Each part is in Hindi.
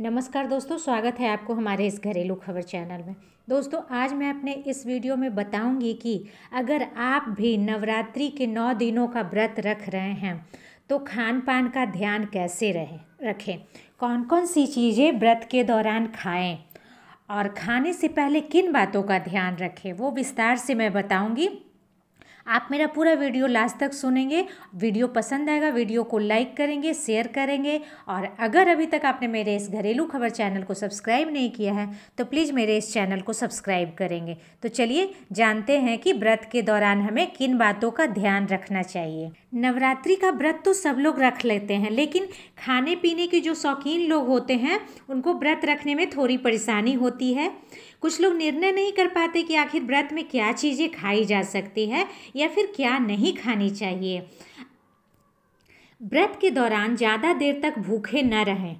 नमस्कार दोस्तों स्वागत है आपको हमारे इस घरेलू खबर चैनल में दोस्तों आज मैं अपने इस वीडियो में बताऊंगी कि अगर आप भी नवरात्रि के नौ दिनों का व्रत रख रहे हैं तो खान पान का ध्यान कैसे रहे रखें कौन कौन सी चीज़ें व्रत के दौरान खाएं और खाने से पहले किन बातों का ध्यान रखें वो विस्तार से मैं बताऊँगी आप मेरा पूरा वीडियो लास्ट तक सुनेंगे वीडियो पसंद आएगा वीडियो को लाइक करेंगे शेयर करेंगे और अगर अभी तक आपने मेरे इस घरेलू खबर चैनल को सब्सक्राइब नहीं किया है तो प्लीज़ मेरे इस चैनल को सब्सक्राइब करेंगे तो चलिए जानते हैं कि व्रत के दौरान हमें किन बातों का ध्यान रखना चाहिए नवरात्रि का व्रत तो सब लोग रख लेते हैं लेकिन खाने पीने के जो शौकीन लोग होते हैं उनको व्रत रखने में थोड़ी परेशानी होती है कुछ लोग निर्णय नहीं कर पाते कि आखिर व्रत में क्या चीज़ें खाई जा सकती है या फिर क्या नहीं खानी चाहिए व्रत के दौरान ज़्यादा देर तक भूखे न रहें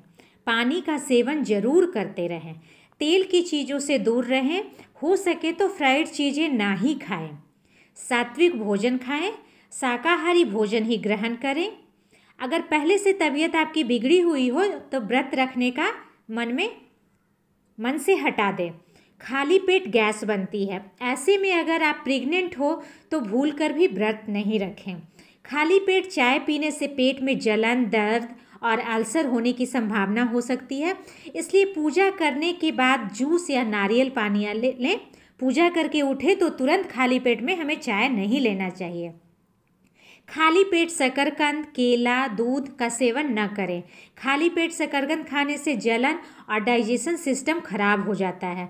पानी का सेवन जरूर करते रहें तेल की चीज़ों से दूर रहें हो सके तो फ्राइड चीज़ें ना ही खाएं सात्विक भोजन खाएं शाकाहारी भोजन ही ग्रहण करें अगर पहले से तबीयत आपकी बिगड़ी हुई हो तो व्रत रखने का मन में मन से हटा दें खाली पेट गैस बनती है ऐसे में अगर आप प्रेग्नेंट हो तो भूल कर भी व्रत नहीं रखें खाली पेट चाय पीने से पेट में जलन दर्द और अल्सर होने की संभावना हो सकती है इसलिए पूजा करने के बाद जूस या नारियल पानी लें पूजा करके उठे तो तुरंत खाली पेट में हमें चाय नहीं लेना चाहिए खाली पेट शकरकंद केला दूध का सेवन न करें खाली पेट शकरकंद खाने से जलन और डाइजेशन सिस्टम खराब हो जाता है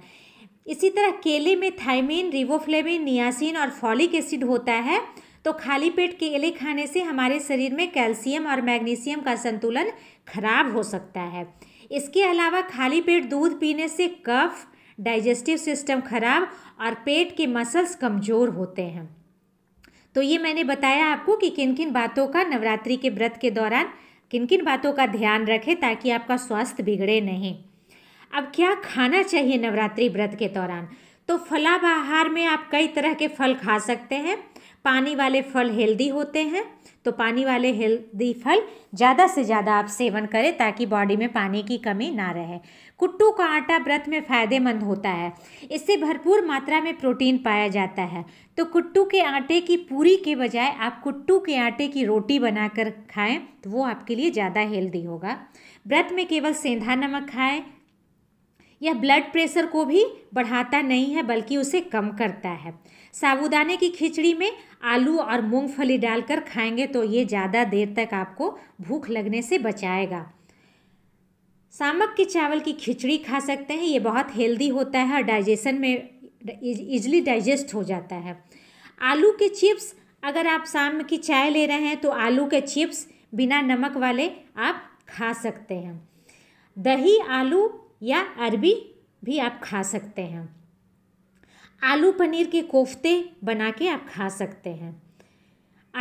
इसी तरह केले में थाइमिन रिवोफ्लेमिन नियासिन और फॉलिक एसिड होता है तो खाली पेट केले खाने से हमारे शरीर में कैल्शियम और मैग्नीशियम का संतुलन खराब हो सकता है इसके अलावा खाली पेट दूध पीने से कफ डाइजेस्टिव सिस्टम खराब और पेट के मसल्स कमज़ोर होते हैं तो ये मैंने बताया आपको कि किन किन बातों का नवरात्रि के व्रत के दौरान किन किन बातों का ध्यान रखें ताकि आपका स्वास्थ्य बिगड़े नहीं अब क्या खाना चाहिए नवरात्रि व्रत के दौरान तो फलाबाहार में आप कई तरह के फल खा सकते हैं पानी वाले फल हेल्दी होते हैं तो पानी वाले हेल्दी फल ज़्यादा से ज़्यादा आप सेवन करें ताकि बॉडी में पानी की कमी ना रहे कुट्टू का आटा व्रत में फ़ायदेमंद होता है इससे भरपूर मात्रा में प्रोटीन पाया जाता है तो कुट्टू के आटे की पूरी के बजाय आप कुट्टू के आटे की रोटी बनाकर खाएं तो वो आपके लिए ज़्यादा हेल्दी होगा व्रत में केवल सेंधा नमक खाएं यह ब्लड प्रेशर को भी बढ़ाता नहीं है बल्कि उसे कम करता है साबुदाने की खिचड़ी में आलू और मूंगफली डालकर खाएंगे तो ये ज़्यादा देर तक आपको भूख लगने से बचाएगा सामक के चावल की खिचड़ी खा सकते हैं ये बहुत हेल्दी होता है और डाइजेशन में इजली डाइजेस्ट हो जाता है आलू के चिप्स अगर आप शाम की चाय ले रहे हैं तो आलू के चिप्स बिना नमक वाले आप खा सकते हैं दही आलू या अरबी भी आप खा सकते हैं आलू पनीर के कोफ्ते बना के आप खा सकते हैं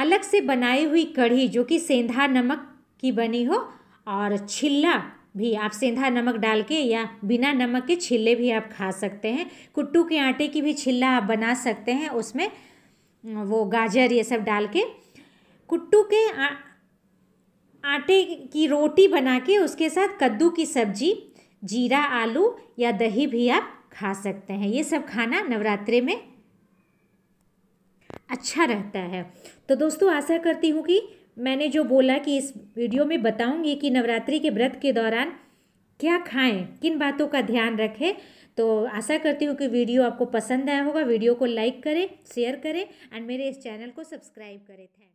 अलग से बनाई हुई कढ़ी जो कि सेंधा नमक की बनी हो और छिल्ला भी आप सेंधा नमक डाल के या बिना नमक के छिल्ले भी आप खा सकते हैं कुट्टू के आटे की भी छिल्ला आप बना सकते हैं उसमें वो गाजर ये सब डाल के कुट्टू के आ, आटे की रोटी बना के उसके साथ कद्दू की सब्जी जीरा आलू या दही भी आप खा सकते हैं ये सब खाना नवरात्रि में अच्छा रहता है तो दोस्तों आशा करती हूँ कि मैंने जो बोला कि इस वीडियो में बताऊँगी कि नवरात्रि के व्रत के दौरान क्या खाएं किन बातों का ध्यान रखें तो आशा करती हूँ कि वीडियो आपको पसंद आया होगा वीडियो को लाइक करें शेयर करें एंड मेरे इस चैनल को सब्सक्राइब करें थैंक